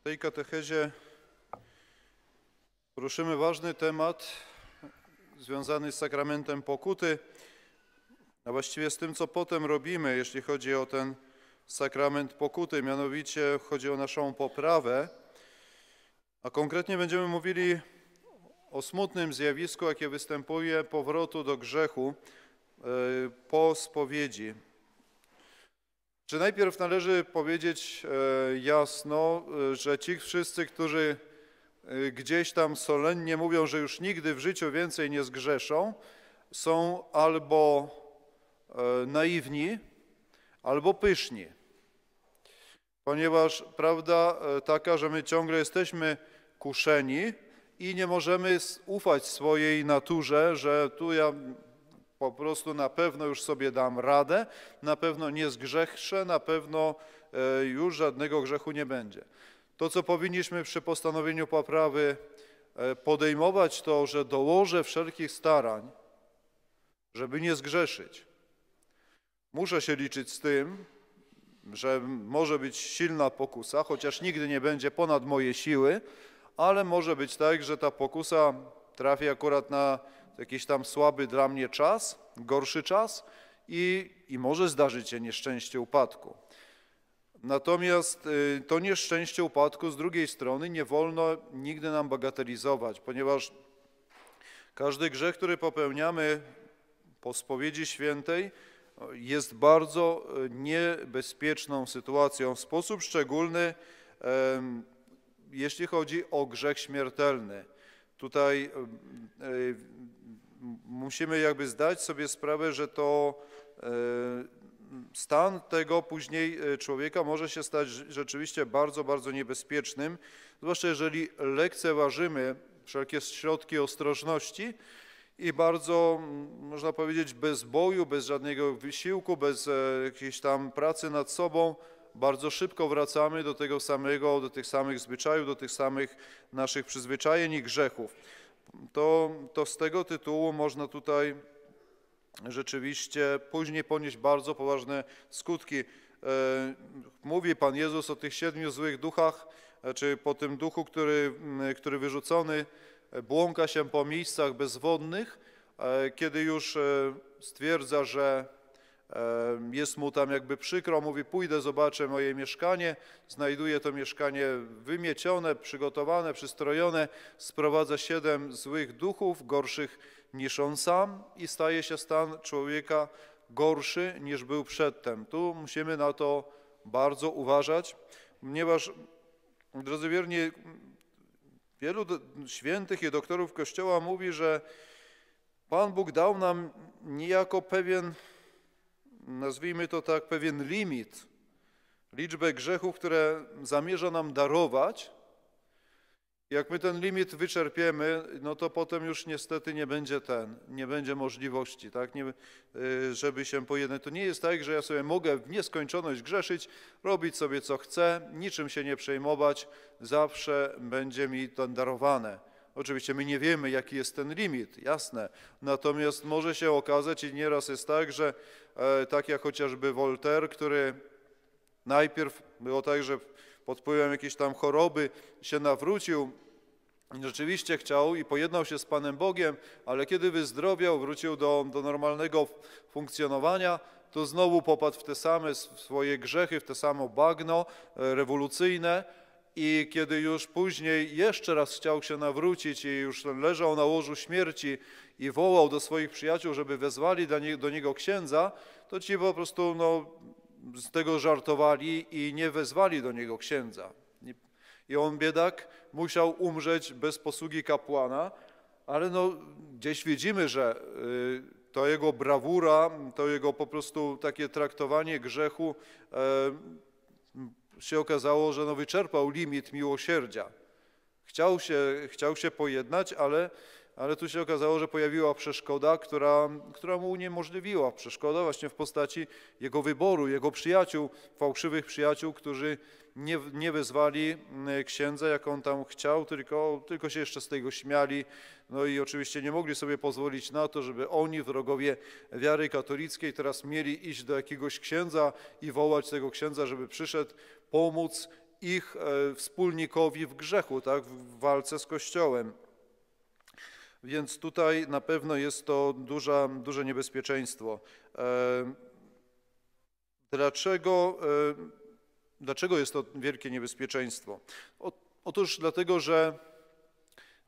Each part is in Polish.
W tej katechezie poruszymy ważny temat związany z sakramentem pokuty, a właściwie z tym, co potem robimy, jeśli chodzi o ten sakrament pokuty, mianowicie chodzi o naszą poprawę, a konkretnie będziemy mówili o smutnym zjawisku, jakie występuje powrotu do grzechu e, po spowiedzi. Czy najpierw należy powiedzieć e, jasno, e, że ci wszyscy, którzy e, gdzieś tam solennie mówią, że już nigdy w życiu więcej nie zgrzeszą, są albo naiwni, albo pyszni. Ponieważ prawda taka, że my ciągle jesteśmy kuszeni i nie możemy ufać swojej naturze, że tu ja po prostu na pewno już sobie dam radę, na pewno nie zgrzeszę, na pewno e, już żadnego grzechu nie będzie. To, co powinniśmy przy postanowieniu poprawy e, podejmować, to, że dołożę wszelkich starań, żeby nie zgrzeszyć. Muszę się liczyć z tym, że może być silna pokusa, chociaż nigdy nie będzie ponad moje siły, ale może być tak, że ta pokusa trafi akurat na jakiś tam słaby dla mnie czas, gorszy czas i, i może zdarzyć się nieszczęście upadku. Natomiast y, to nieszczęście upadku z drugiej strony nie wolno nigdy nam bagatelizować, ponieważ każdy grzech, który popełniamy po spowiedzi świętej, jest bardzo y, niebezpieczną sytuacją, w sposób szczególny, jeśli chodzi o grzech śmiertelny. Tutaj musimy jakby zdać sobie sprawę, że to stan tego później e, człowieka może się stać rzeczywiście bardzo, bardzo niebezpiecznym, zwłaszcza jeżeli lekceważymy wszelkie środki ostrożności i bardzo, można powiedzieć, bez boju, bez żadnego wysiłku, bez e, jakiejś tam pracy nad sobą, bardzo szybko wracamy do tego samego, do tych samych zwyczajów, do tych samych naszych przyzwyczajeń i grzechów. To, to z tego tytułu można tutaj rzeczywiście później ponieść bardzo poważne skutki. E, mówi Pan Jezus o tych siedmiu złych duchach, e, czy po tym duchu, który, który wyrzucony e, błąka się po miejscach bezwodnych, kiedy już stwierdza, że jest mu tam jakby przykro, mówi: Pójdę, zobaczę moje mieszkanie. Znajduje to mieszkanie wymiecione, przygotowane, przystrojone. Sprowadza siedem złych duchów, gorszych niż on sam, i staje się stan człowieka gorszy niż był przedtem. Tu musimy na to bardzo uważać, ponieważ, drodzy wierni, wielu świętych i doktorów Kościoła mówi, że Pan Bóg dał nam niejako pewien nazwijmy to tak, pewien limit, liczbę grzechów, które zamierza nam darować. Jak my ten limit wyczerpiemy, no to potem już niestety nie będzie ten, nie będzie możliwości, tak, nie, y, żeby się pojednać. To nie jest tak, że ja sobie mogę w nieskończoność grzeszyć, robić sobie co chcę, niczym się nie przejmować, zawsze będzie mi to darowane. Oczywiście my nie wiemy, jaki jest ten limit, jasne. Natomiast może się okazać i nieraz jest tak, że e, tak jak chociażby Voltaire, który najpierw było tak, że pod wpływem jakiejś tam choroby się nawrócił, Rzeczywiście chciał i pojednał się z Panem Bogiem, ale kiedy wyzdrowiał, wrócił do, do normalnego funkcjonowania, to znowu popadł w te same swoje grzechy, w te samo bagno e, rewolucyjne i kiedy już później jeszcze raz chciał się nawrócić i już leżał na łożu śmierci i wołał do swoich przyjaciół, żeby wezwali do niego księdza, to ci po prostu no, z tego żartowali i nie wezwali do niego księdza. I on biedak musiał umrzeć bez posługi kapłana, ale no, gdzieś widzimy, że y, to jego brawura, to jego po prostu takie traktowanie grzechu e, się okazało, że no wyczerpał limit miłosierdzia. Chciał się, chciał się pojednać, ale, ale tu się okazało, że pojawiła przeszkoda, która, która mu uniemożliwiła. Przeszkoda właśnie w postaci jego wyboru, jego przyjaciół, fałszywych przyjaciół, którzy nie, nie wezwali mm, księdza, jak on tam chciał, tylko, tylko się jeszcze z tego śmiali. No i oczywiście nie mogli sobie pozwolić na to, żeby oni, wrogowie wiary katolickiej, teraz mieli iść do jakiegoś księdza i wołać tego księdza, żeby przyszedł pomóc ich e, wspólnikowi w grzechu, tak, w walce z Kościołem. Więc tutaj na pewno jest to duża, duże niebezpieczeństwo. E, dlaczego, e, dlaczego jest to wielkie niebezpieczeństwo? Otóż dlatego, że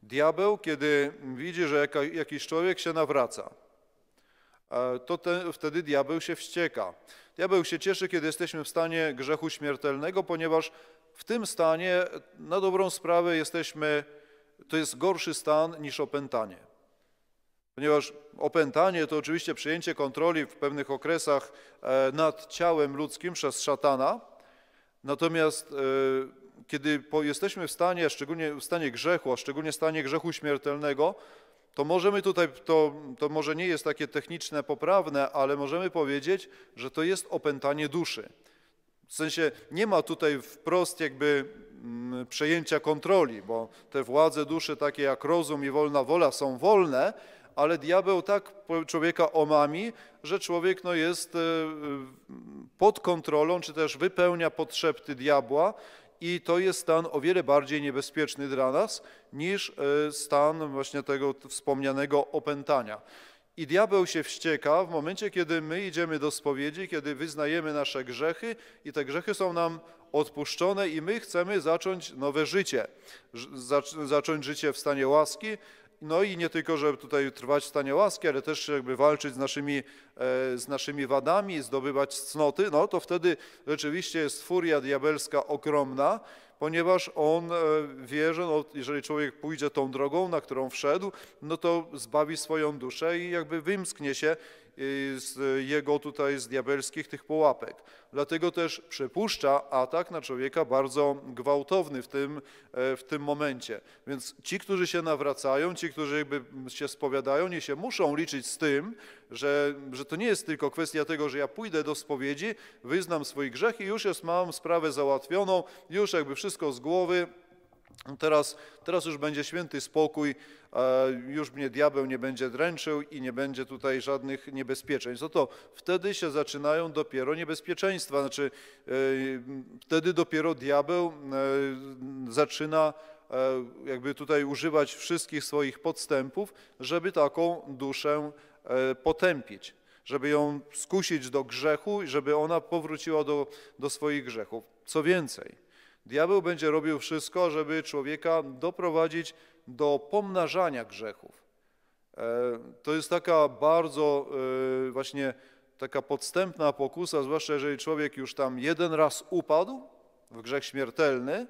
diabeł, kiedy widzi, że jakiś człowiek się nawraca, to wtedy diabeł się wścieka. Diabeł się cieszy, kiedy jesteśmy w stanie grzechu śmiertelnego, ponieważ w tym stanie na dobrą sprawę jesteśmy, to jest gorszy stan niż opętanie. Ponieważ opętanie to oczywiście przyjęcie kontroli w pewnych okresach e, nad ciałem ludzkim przez szatana, natomiast e, kiedy jesteśmy w stanie, szczególnie w stanie grzechu, a szczególnie w stanie grzechu śmiertelnego, to możemy tutaj, to, to może nie jest takie techniczne, poprawne, ale możemy powiedzieć, że to jest opętanie duszy. W sensie nie ma tutaj wprost jakby mm, przejęcia kontroli, bo te władze duszy, takie jak rozum i wolna wola, są wolne, ale diabeł tak człowieka omami, że człowiek no, jest y, y, pod kontrolą, czy też wypełnia potrzeby diabła, i to jest stan o wiele bardziej niebezpieczny dla nas niż e, stan właśnie tego wspomnianego opętania. I diabeł się wścieka w momencie, kiedy my idziemy do spowiedzi, kiedy wyznajemy nasze grzechy i te grzechy są nam odpuszczone i my chcemy zacząć nowe życie. Zacząć życie w stanie łaski, no i nie tylko, żeby tutaj trwać w stanie łaski, ale też jakby walczyć z naszymi, e, z naszymi wadami, zdobywać cnoty, no to wtedy rzeczywiście jest furia diabelska ogromna ponieważ on e, wie, że no, jeżeli człowiek pójdzie tą drogą, na którą wszedł, no to zbawi swoją duszę i jakby wymsknie się e, z jego tutaj z diabelskich tych pułapek. Dlatego też przypuszcza atak na człowieka bardzo gwałtowny w tym, e, w tym momencie. Więc ci, którzy się nawracają, ci, którzy jakby się spowiadają, nie się muszą liczyć z tym, że, że to nie jest tylko kwestia tego, że ja pójdę do spowiedzi, wyznam swój grzech i już jest, mam sprawę załatwioną, już jakby wszystko z głowy. Teraz, teraz już będzie święty spokój, e, już mnie diabeł nie będzie dręczył i nie będzie tutaj żadnych niebezpieczeństw. No to wtedy się zaczynają dopiero niebezpieczeństwa, znaczy e, wtedy dopiero diabeł e, zaczyna jakby tutaj używać wszystkich swoich podstępów, żeby taką duszę E, potępić, żeby ją skusić do grzechu i żeby ona powróciła do, do swoich grzechów. Co więcej, diabeł będzie robił wszystko, żeby człowieka doprowadzić do pomnażania grzechów. E, to jest taka bardzo e, właśnie taka podstępna pokusa, zwłaszcza jeżeli człowiek już tam jeden raz upadł w grzech śmiertelny,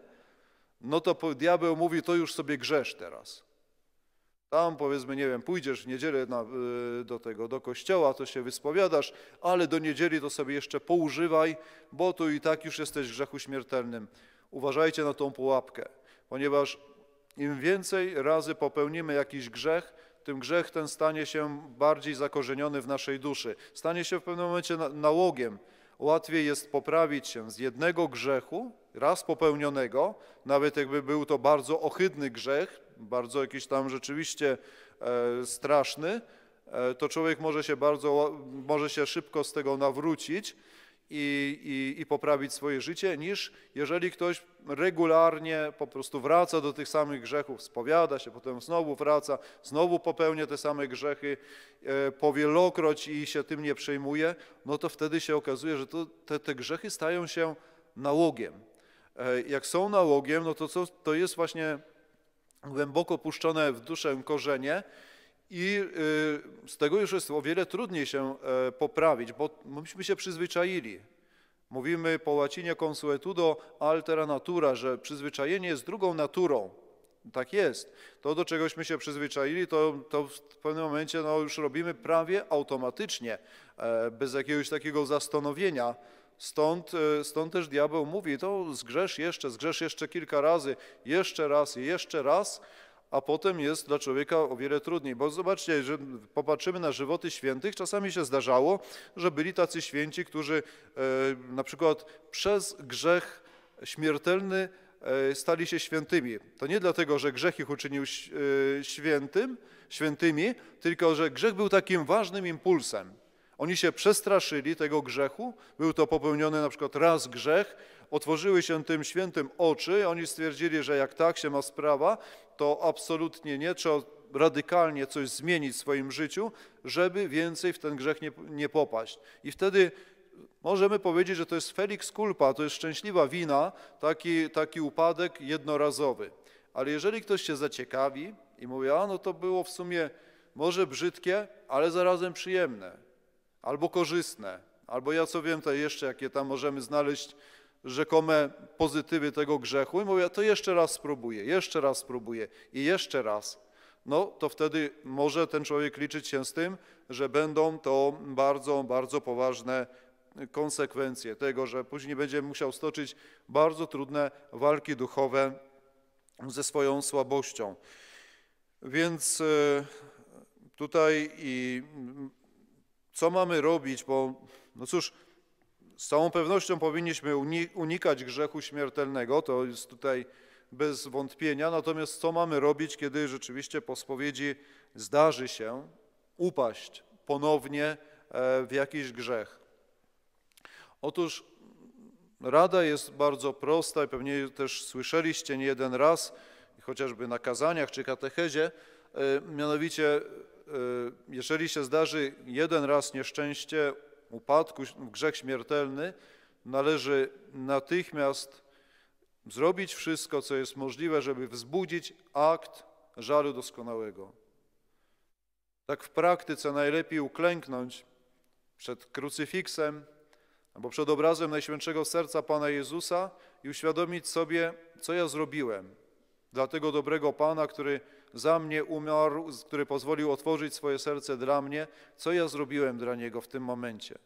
no to diabeł mówi, to już sobie grzesz teraz. Tam powiedzmy, nie wiem, pójdziesz w niedzielę na, y, do tego, do kościoła, to się wyspowiadasz, ale do niedzieli to sobie jeszcze poużywaj, bo tu i tak już jesteś w grzechu śmiertelnym. Uważajcie na tą pułapkę, ponieważ im więcej razy popełnimy jakiś grzech, tym grzech ten stanie się bardziej zakorzeniony w naszej duszy. Stanie się w pewnym momencie nałogiem. Łatwiej jest poprawić się z jednego grzechu, raz popełnionego, nawet jakby był to bardzo ohydny grzech, bardzo jakiś tam rzeczywiście e, straszny, e, to człowiek może się bardzo, może się szybko z tego nawrócić i, i, i poprawić swoje życie, niż jeżeli ktoś regularnie po prostu wraca do tych samych grzechów, spowiada się, potem znowu wraca, znowu popełnia te same grzechy, e, powielokroć i się tym nie przejmuje, no to wtedy się okazuje, że to, te, te grzechy stają się nałogiem. Jak są nałogiem, no to co, to jest właśnie głęboko puszczone w duszę korzenie i y, z tego już jest o wiele trudniej się e, poprawić, bo myśmy się przyzwyczaili. Mówimy po łacinie consuetudo altera natura, że przyzwyczajenie jest drugą naturą. Tak jest. To, do czegośmy się przyzwyczaili, to, to w pewnym momencie no, już robimy prawie automatycznie, e, bez jakiegoś takiego zastanowienia. Stąd, e, stąd też diabeł mówi, to zgrzesz jeszcze, zgrzesz jeszcze kilka razy, jeszcze raz, jeszcze raz, a potem jest dla człowieka o wiele trudniej. Bo zobaczcie, że popatrzymy na żywoty świętych, czasami się zdarzało, że byli tacy święci, którzy e, na przykład przez grzech śmiertelny E, stali się świętymi. To nie dlatego, że grzech ich uczynił e, świętym, świętymi, tylko że grzech był takim ważnym impulsem. Oni się przestraszyli tego grzechu, był to popełniony na przykład raz grzech, otworzyły się tym świętym oczy, oni stwierdzili, że jak tak się ma sprawa, to absolutnie nie trzeba radykalnie coś zmienić w swoim życiu, żeby więcej w ten grzech nie, nie popaść. I wtedy możemy powiedzieć, że to jest felix culpa, to jest szczęśliwa wina, taki, taki upadek jednorazowy. Ale jeżeli ktoś się zaciekawi i mówi, a no to było w sumie może brzydkie, ale zarazem przyjemne, albo korzystne, albo ja co wiem, to jeszcze jakie tam możemy znaleźć rzekome pozytywy tego grzechu i mówię, to jeszcze raz spróbuję, jeszcze raz spróbuję i jeszcze raz, no to wtedy może ten człowiek liczyć się z tym, że będą to bardzo, bardzo poważne konsekwencje tego, że później będzie musiał stoczyć bardzo trudne walki duchowe ze swoją słabością. Więc e, tutaj i co mamy robić, bo no cóż, z całą pewnością powinniśmy unikać grzechu śmiertelnego, to jest tutaj bez wątpienia, natomiast co mamy robić, kiedy rzeczywiście po spowiedzi zdarzy się upaść ponownie e, w jakiś grzech? Otóż rada jest bardzo prosta i pewnie też słyszeliście nie jeden raz, chociażby na kazaniach czy katechezie, e, mianowicie e, jeżeli się zdarzy jeden raz nieszczęście upadku, grzech śmiertelny, należy natychmiast zrobić wszystko, co jest możliwe, żeby wzbudzić akt żalu doskonałego. Tak w praktyce najlepiej uklęknąć przed krucyfiksem, albo przed obrazem Najświętszego Serca Pana Jezusa i uświadomić sobie, co ja zrobiłem dla tego dobrego Pana, który za mnie umarł, który pozwolił otworzyć swoje serce dla mnie, co ja zrobiłem dla Niego w tym momencie.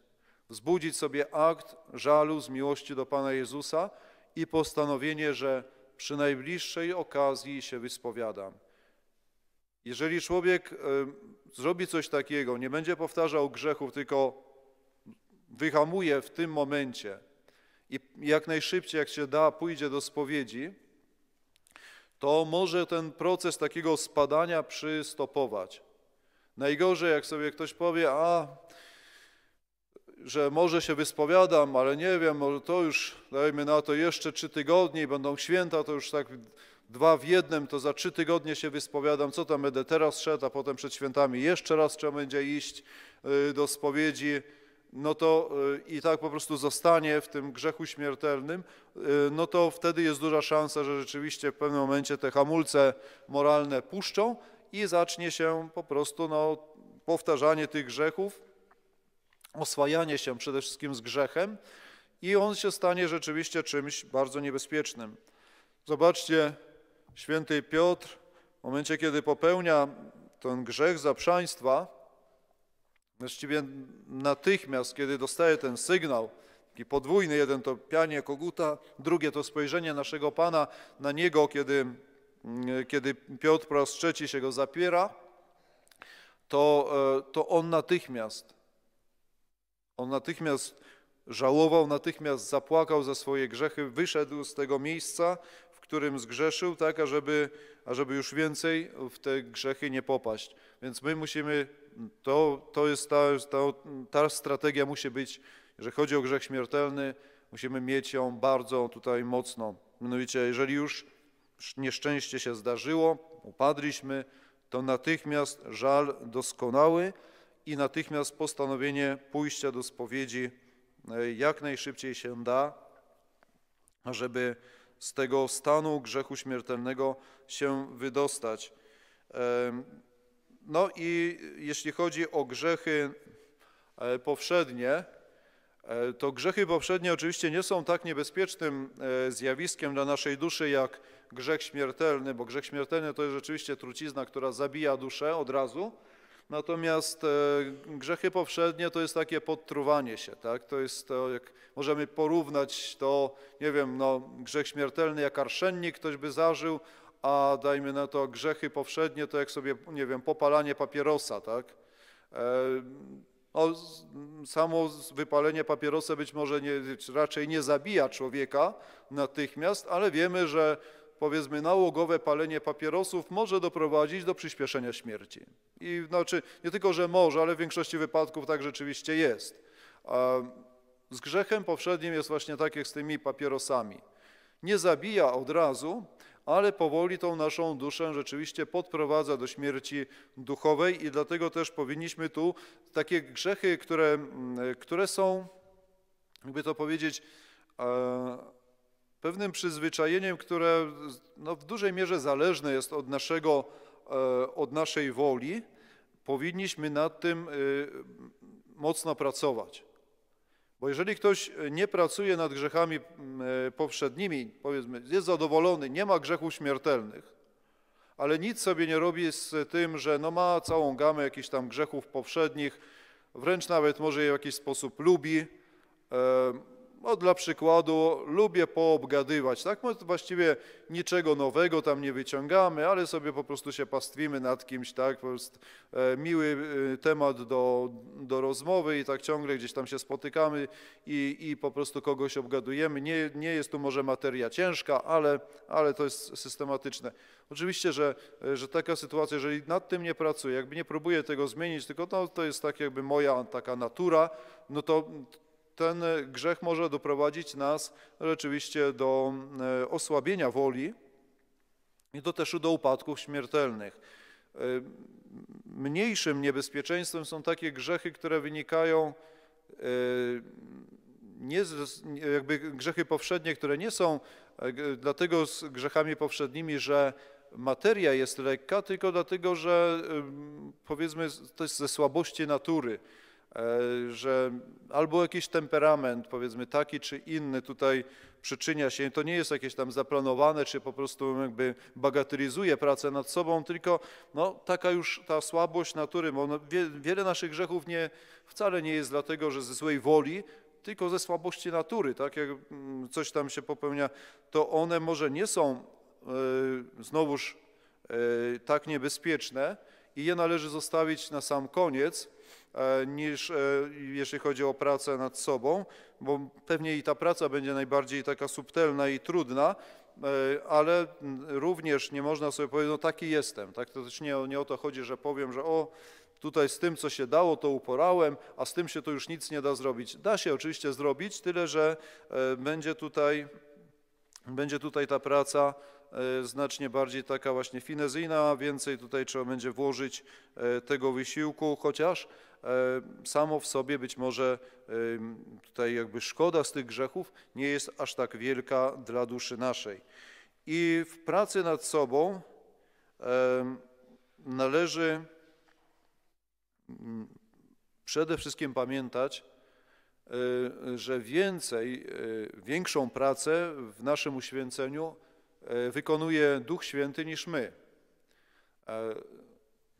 Wzbudzić sobie akt żalu z miłości do Pana Jezusa i postanowienie, że przy najbliższej okazji się wyspowiadam. Jeżeli człowiek zrobi coś takiego, nie będzie powtarzał grzechów, tylko wyhamuje w tym momencie i jak najszybciej, jak się da, pójdzie do spowiedzi, to może ten proces takiego spadania przystopować. Najgorzej, jak sobie ktoś powie, a że może się wyspowiadam, ale nie wiem, może to już, dajmy na to jeszcze trzy tygodnie i będą święta, to już tak dwa w jednym, to za trzy tygodnie się wyspowiadam, co tam będę teraz szedł, a potem przed świętami jeszcze raz trzeba będzie iść y, do spowiedzi no to y, i tak po prostu zostanie w tym grzechu śmiertelnym, y, no to wtedy jest duża szansa, że rzeczywiście w pewnym momencie te hamulce moralne puszczą i zacznie się po prostu no, powtarzanie tych grzechów, oswajanie się przede wszystkim z grzechem i on się stanie rzeczywiście czymś bardzo niebezpiecznym. Zobaczcie, święty Piotr w momencie, kiedy popełnia ten grzech zaprzaństwa, Właściwie natychmiast, kiedy dostaje ten sygnał, taki podwójny, jeden to pianie koguta, drugie to spojrzenie naszego Pana na Niego, kiedy, mm, kiedy Piotr po raz trzeci się Go zapiera, to, e, to On natychmiast, On natychmiast żałował, natychmiast zapłakał za swoje grzechy, wyszedł z tego miejsca, w którym zgrzeszył, tak, ażeby, ażeby już więcej w te grzechy nie popaść. Więc my musimy to, to jest ta, ta, ta strategia musi być, jeżeli chodzi o grzech śmiertelny, musimy mieć ją bardzo tutaj mocno. Mianowicie, jeżeli już nieszczęście się zdarzyło, upadliśmy, to natychmiast żal doskonały i natychmiast postanowienie pójścia do spowiedzi e, jak najszybciej się da, żeby z tego stanu grzechu śmiertelnego się wydostać. No i jeśli chodzi o grzechy e, powszednie, e, to grzechy powszednie oczywiście nie są tak niebezpiecznym e, zjawiskiem dla naszej duszy jak grzech śmiertelny, bo grzech śmiertelny to jest rzeczywiście trucizna, która zabija duszę od razu. Natomiast grzechy powszednie to jest takie podtruwanie się, tak? To jest to, jak możemy porównać to, nie wiem, no, grzech śmiertelny jak arszennik, ktoś by zażył, a dajmy na to grzechy powszednie, to jak sobie, nie wiem, popalanie papierosa, tak? E, no, samo wypalenie papierosa być może nie, raczej nie zabija człowieka natychmiast, ale wiemy, że powiedzmy nałogowe palenie papierosów może doprowadzić do przyspieszenia śmierci. I znaczy nie tylko, że może, ale w większości wypadków tak rzeczywiście jest. Z grzechem powszednim jest właśnie tak jak z tymi papierosami. Nie zabija od razu, ale powoli tą naszą duszę rzeczywiście podprowadza do śmierci duchowej i dlatego też powinniśmy tu takie grzechy, które, mm, które są, jakby to powiedzieć, e, pewnym przyzwyczajeniem, które no, w dużej mierze zależne jest od, naszego, e, od naszej woli, powinniśmy nad tym y, mocno pracować. Bo jeżeli ktoś e, nie pracuje nad grzechami e, poprzednimi, powiedzmy, jest zadowolony, nie ma grzechów śmiertelnych, ale nic sobie nie robi z tym, że no ma całą gamę jakichś tam grzechów poprzednich, wręcz nawet może je w jakiś sposób lubi, e, no dla przykładu, lubię poobgadywać, tak? No właściwie niczego nowego tam nie wyciągamy, ale sobie po prostu się pastwimy nad kimś, tak? Po prostu e, miły e, temat do, do rozmowy i tak ciągle gdzieś tam się spotykamy i, i po prostu kogoś obgadujemy. Nie, nie jest tu może materia ciężka, ale, ale to jest systematyczne. Oczywiście, że, że taka sytuacja, jeżeli nad tym nie pracuję, jakby nie próbuję tego zmienić, tylko no, to jest tak jakby moja taka natura, no to ten e, grzech może doprowadzić nas rzeczywiście do e, osłabienia woli i do też do upadków śmiertelnych. E, mniejszym niebezpieczeństwem są takie grzechy, które wynikają nie z, jakby grzechy powszednie, które nie są dlatego z grzechami powszednimi, że materia jest lekka, tylko dlatego, że powiedzmy to jest ze słabości natury. E, że albo jakiś temperament, powiedzmy taki czy inny, tutaj przyczynia się, to nie jest jakieś tam zaplanowane, czy po prostu jakby bagatelizuje pracę nad sobą, tylko no, taka już ta słabość natury, bo no, wiele naszych grzechów nie, wcale nie jest dlatego, że ze złej woli, tylko ze słabości natury, tak jak mm, coś tam się popełnia, to one może nie są e, znowuż e, tak niebezpieczne i je należy zostawić na sam koniec, E, niż e, jeśli chodzi o pracę nad sobą, bo pewnie i ta praca będzie najbardziej taka subtelna i trudna, e, ale również nie można sobie powiedzieć, no taki jestem. Tak? To też nie, nie o to chodzi, że powiem, że o, tutaj z tym, co się dało, to uporałem, a z tym się to już nic nie da zrobić. Da się oczywiście zrobić, tyle że będzie tutaj, będzie tutaj ta praca E, znacznie bardziej taka właśnie finezyjna, więcej tutaj trzeba będzie włożyć e, tego wysiłku, chociaż e, samo w sobie być może tutaj jakby szkoda z tych grzechów nie jest aż tak wielka dla duszy naszej. I w pracy nad sobą należy mm, przede wszystkim pamiętać, że więcej, większą pracę w naszym uświęceniu E, wykonuje Duch Święty niż my. E,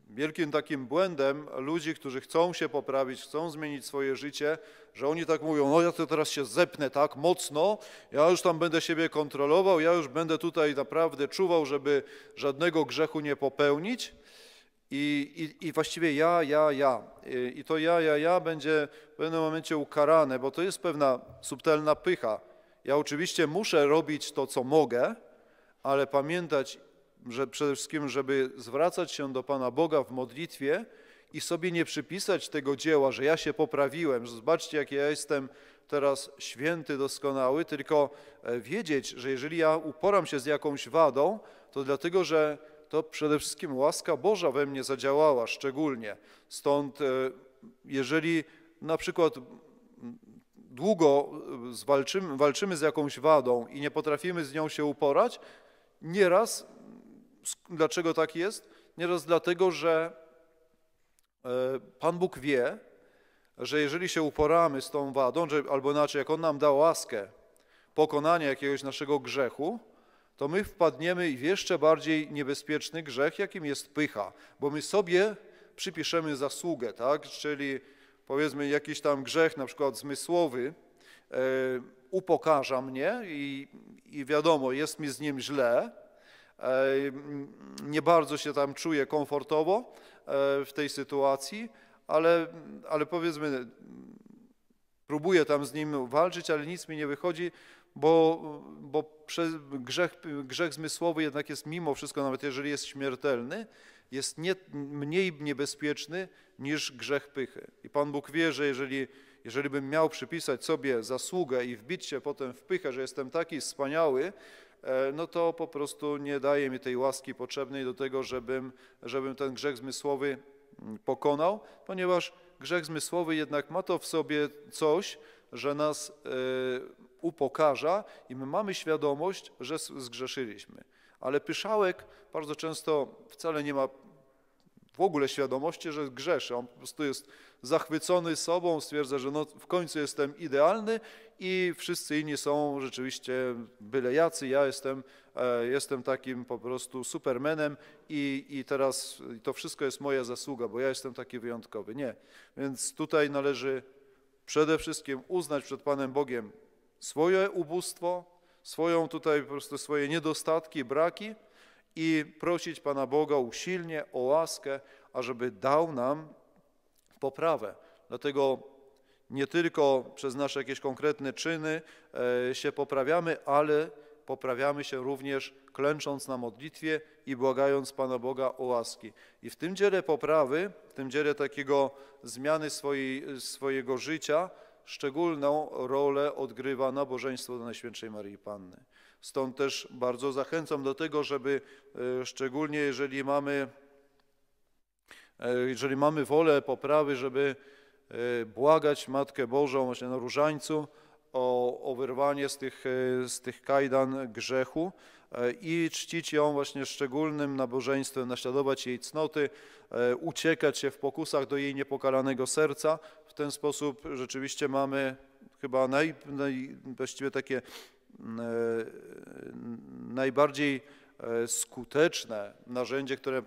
wielkim takim błędem ludzi, którzy chcą się poprawić, chcą zmienić swoje życie, że oni tak mówią, no ja to teraz się zepnę tak mocno, ja już tam będę siebie kontrolował, ja już będę tutaj naprawdę czuwał, żeby żadnego grzechu nie popełnić. I, i, I, właściwie ja, ja, ja. I, I to ja, ja, ja będzie w pewnym momencie ukarane, bo to jest pewna subtelna pycha. Ja oczywiście muszę robić to, co mogę, ale pamiętać, że przede wszystkim, żeby zwracać się do Pana Boga w modlitwie i sobie nie przypisać tego dzieła, że ja się poprawiłem, że zobaczcie, jak ja jestem teraz święty, doskonały, tylko e, wiedzieć, że jeżeli ja uporam się z jakąś wadą, to dlatego, że to przede wszystkim łaska Boża we mnie zadziałała szczególnie. Stąd e, jeżeli na przykład długo e, walczymy z jakąś wadą i nie potrafimy z nią się uporać, Nieraz, dlaczego tak jest? Nieraz dlatego, że e, Pan Bóg wie, że jeżeli się uporamy z tą wadą, albo inaczej, jak On nam da łaskę pokonania jakiegoś naszego grzechu, to my wpadniemy w jeszcze bardziej niebezpieczny grzech, jakim jest pycha, bo my sobie przypiszemy zasługę, tak? czyli powiedzmy jakiś tam grzech, na przykład zmysłowy, e, upokarza mnie i, i wiadomo, jest mi z nim źle, e, nie bardzo się tam czuję komfortowo e, w tej sytuacji, ale, ale powiedzmy, próbuję tam z nim walczyć, ale nic mi nie wychodzi, bo, bo grzech, grzech zmysłowy jednak jest mimo wszystko, nawet jeżeli jest śmiertelny, jest nie, mniej niebezpieczny niż grzech pychy. I Pan Bóg wie, że jeżeli jeżeli bym miał przypisać sobie zasługę i wbić się potem w pychę, że jestem taki wspaniały, e, no to po prostu nie daje mi tej łaski potrzebnej do tego, żebym, żebym ten grzech zmysłowy mm, pokonał, ponieważ grzech zmysłowy jednak ma to w sobie coś, że nas e, upokarza i my mamy świadomość, że zgrzeszyliśmy. Ale pyszałek bardzo często wcale nie ma w ogóle świadomości, że grzeszy. On po prostu jest zachwycony sobą, stwierdza, że no, w końcu jestem idealny i wszyscy inni są rzeczywiście byle jacy. Ja jestem, e, jestem takim po prostu supermenem i, i teraz to wszystko jest moja zasługa, bo ja jestem taki wyjątkowy. Nie. Więc tutaj należy przede wszystkim uznać przed Panem Bogiem swoje ubóstwo, swoją tutaj po prostu swoje niedostatki, braki, i prosić Pana Boga usilnie o łaskę, ażeby dał nam poprawę. Dlatego nie tylko przez nasze jakieś konkretne czyny e, się poprawiamy, ale poprawiamy się również klęcząc na modlitwie i błagając Pana Boga o łaski. I w tym dziele poprawy, w tym dziele takiego zmiany swojej, swojego życia, szczególną rolę odgrywa nabożeństwo do Najświętszej Marii Panny. Stąd też bardzo zachęcam do tego, żeby e, szczególnie jeżeli mamy, e, jeżeli mamy wolę poprawy, żeby e, błagać Matkę Bożą właśnie na różańcu o, o wyrwanie z tych, z tych kajdan grzechu i czcić ją właśnie szczególnym nabożeństwem, naśladować jej cnoty, uciekać się w pokusach do jej niepokalanego serca. W ten sposób rzeczywiście mamy chyba naj, naj, właściwie takie E, najbardziej e, skuteczne narzędzie, które e,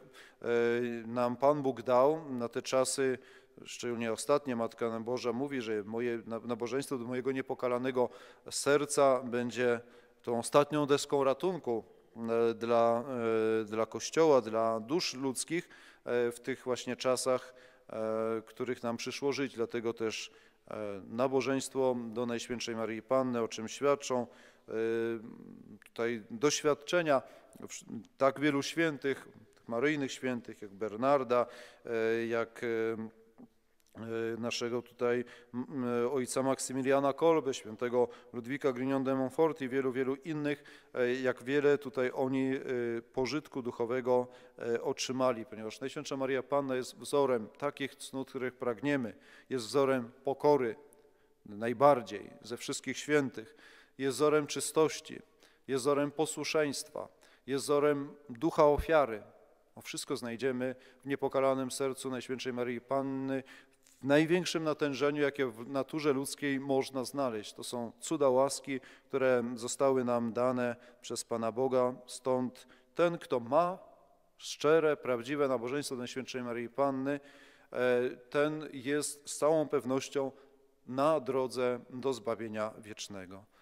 nam Pan Bóg dał na te czasy, szczególnie ostatnie Matka Boża mówi, że moje nabożeństwo do mojego niepokalanego serca będzie tą ostatnią deską ratunku dla, dla Kościoła, dla dusz ludzkich w tych właśnie czasach, których nam przyszło żyć. Dlatego też nabożeństwo do Najświętszej Marii Panny, o czym świadczą Y, tutaj doświadczenia tak wielu świętych, maryjnych świętych, jak Bernarda, y, jak y, naszego tutaj ojca Maksymiliana Kolbe, świętego Ludwika Grignon de Montfort i wielu, wielu innych, jak wiele tutaj oni pożytku duchowego otrzymali, ponieważ Najświętsza Maria Panna jest wzorem takich cnót, których pragniemy, jest wzorem pokory najbardziej ze wszystkich świętych jezorem czystości, jezorem posłuszeństwa, jezorem ducha ofiary. O wszystko znajdziemy w niepokalanym sercu Najświętszej Maryi Panny, w największym natężeniu, jakie w naturze ludzkiej można znaleźć. To są cuda łaski, które zostały nam dane przez Pana Boga. Stąd ten, kto ma szczere, prawdziwe nabożeństwo Najświętszej Maryi Panny, e, ten jest z całą pewnością na drodze do zbawienia wiecznego.